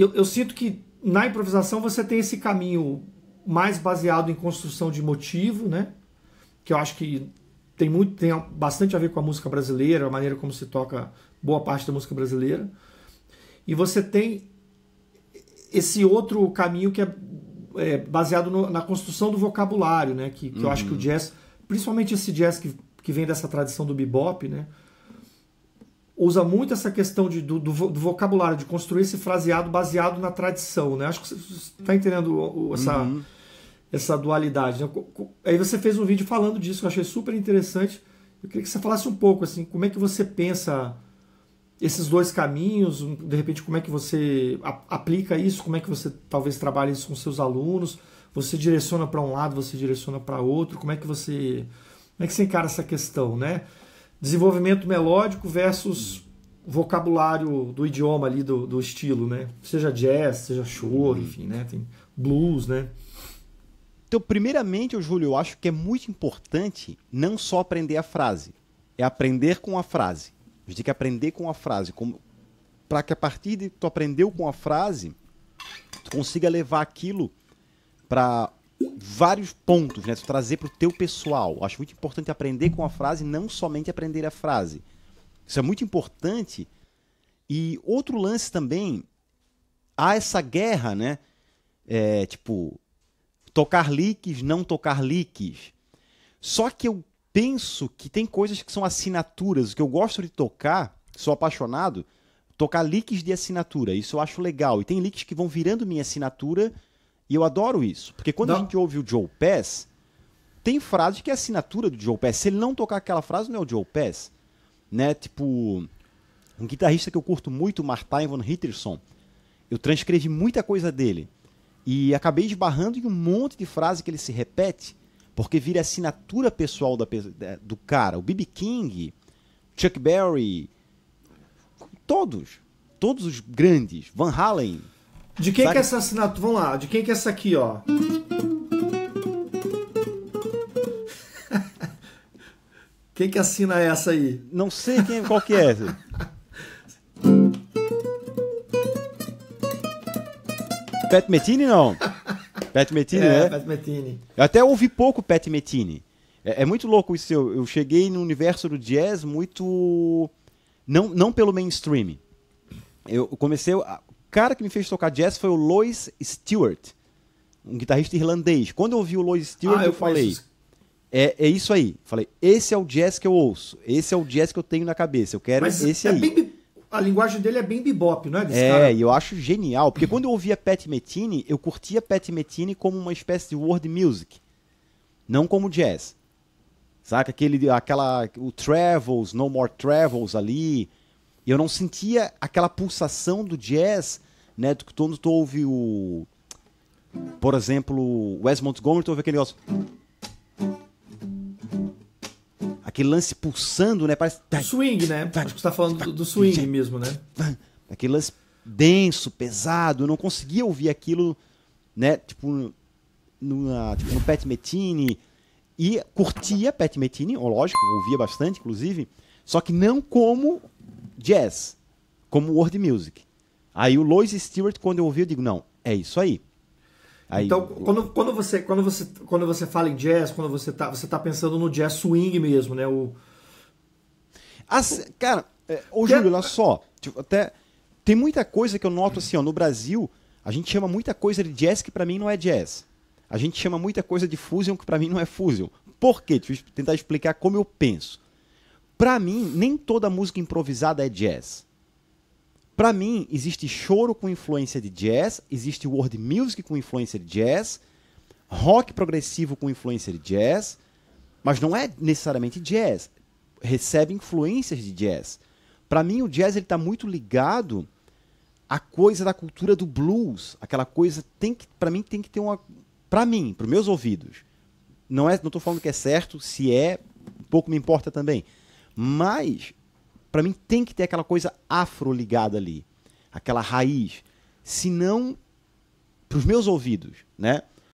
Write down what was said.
eu, eu sinto que na improvisação você tem esse caminho mais baseado em construção de motivo, né? Que eu acho que tem muito tem bastante a ver com a música brasileira, a maneira como se toca boa parte da música brasileira. E você tem esse outro caminho que é, é baseado no, na construção do vocabulário, né? Que, que uhum. eu acho que o uhum. jazz, principalmente esse jazz que, que vem dessa tradição do bebop, né? usa muito essa questão de, do, do, vocabulário, de construir esse fraseado baseado na tradição, né? Acho que você está entendendo essa, uhum. essa dualidade. Né? Aí você fez um vídeo falando disso, eu achei super interessante. Eu queria que você falasse um pouco, assim, como é que você pensa esses dois caminhos, de repente como é que você aplica isso, como é que você talvez trabalha isso com seus alunos, você direciona para um lado, você direciona para outro, como é que você como é que você encara essa questão, né? desenvolvimento melódico versus vocabulário do idioma ali, do, do estilo, né? Seja jazz, seja choro, uhum. enfim, né? Tem blues, né? Então, primeiramente, Júlio, eu acho que é muito importante não só aprender a frase, é aprender com a frase. A gente tem que aprender com a frase, como para que a partir de que tu aprendeu com a frase, tu consiga levar aquilo para vários pontos, né? trazer para o teu pessoal. Acho muito importante aprender com a frase, não somente aprender a frase. Isso é muito importante. E outro lance também, há essa guerra, né? É, tipo, tocar leaks, não tocar leaks. Só que eu penso que tem coisas que são assinaturas, que eu gosto de tocar, sou apaixonado, tocar leaks de assinatura. Isso eu acho legal. E tem leaks que vão virando minha assinatura e eu adoro isso. Porque quando não. a gente ouve o Joe Pass, tem frase que é assinatura do Joe Pass. Se ele não tocar aquela frase, não é o Joe Pass. Né? Tipo, um guitarrista que eu curto muito, Martin Von Hitterson. Eu transcrevi muita coisa dele. E acabei esbarrando em um monte de frase que ele se repete, porque vira assinatura pessoal da, do cara. O B.B. King, Chuck Berry, todos. Todos os grandes. Van Halen, de quem que é essa assinatura? Vamos lá, de quem que é essa aqui, ó? quem que assina essa aí? Não sei quem, qual que é. Pat Metini não? Pat Metini, é, né? Pat Metini. Eu até ouvi pouco Pat Metini. É, é, muito louco isso. Eu, eu cheguei no universo do jazz muito. Não, não pelo mainstream. Eu comecei a, cara que me fez tocar jazz foi o Lois Stewart, um guitarrista irlandês. Quando eu ouvi o Lois Stewart, ah, eu, eu falei. É, é isso aí. Falei, esse é o jazz que eu ouço. Esse é o jazz que eu tenho na cabeça. Eu quero Mas esse é aí. Bem, a linguagem dele é bem bebop, não é? Desse é, cara? eu acho genial. Porque quando eu ouvia Pat Metini, eu curtia Pat Metini como uma espécie de world music. Não como jazz. Saca? Aquele, aquela, o Travels, No More Travels ali eu não sentia aquela pulsação do jazz, né? que quando tu ouve o. Por exemplo, Wes Montgomery, tu ouve aquele negócio. Aquele lance pulsando, né? Parece. Swing, né? Tá. Acho que você tá falando do, swing tá. mesmo, né? Tá. Aquele lance denso, pesado. Eu não conseguia ouvir aquilo, né? Tipo, no, tipo, no Pat Metini. E curtia Pat Metini, lógico, ouvia bastante, inclusive. Só que não como jazz, como world music. Aí o Lois Stewart, quando eu ouvi, eu digo, não, é isso aí. aí então, quando, quando, você, quando, você, quando você fala em jazz, quando você tá, você tá pensando no jazz swing mesmo, né? O... As, cara, é, ô é- Júlio, olha só, tipo, até tem muita coisa que eu noto assim, ó, no Brasil, a gente chama muita coisa de jazz que para mim não é jazz. A gente chama muita coisa de fusion que para mim não é fusion. Por quê? Deixa eu tentar explicar como eu penso. Para mim, nem toda música improvisada é jazz. Para mim, existe choro com influência de jazz, existe world music com influência de jazz, rock progressivo com influência de jazz, mas não é necessariamente jazz. Recebe influências de jazz. Para mim, o jazz está muito ligado à coisa da cultura do blues, aquela coisa tem que, para mim, tem que ter uma, para mim, para meus ouvidos. Não é, não estou falando que é certo, se é, pouco me importa também mas, para mim, tem que ter aquela coisa afro ligada ali. Aquela raiz. Se não, para os meus ouvidos, né?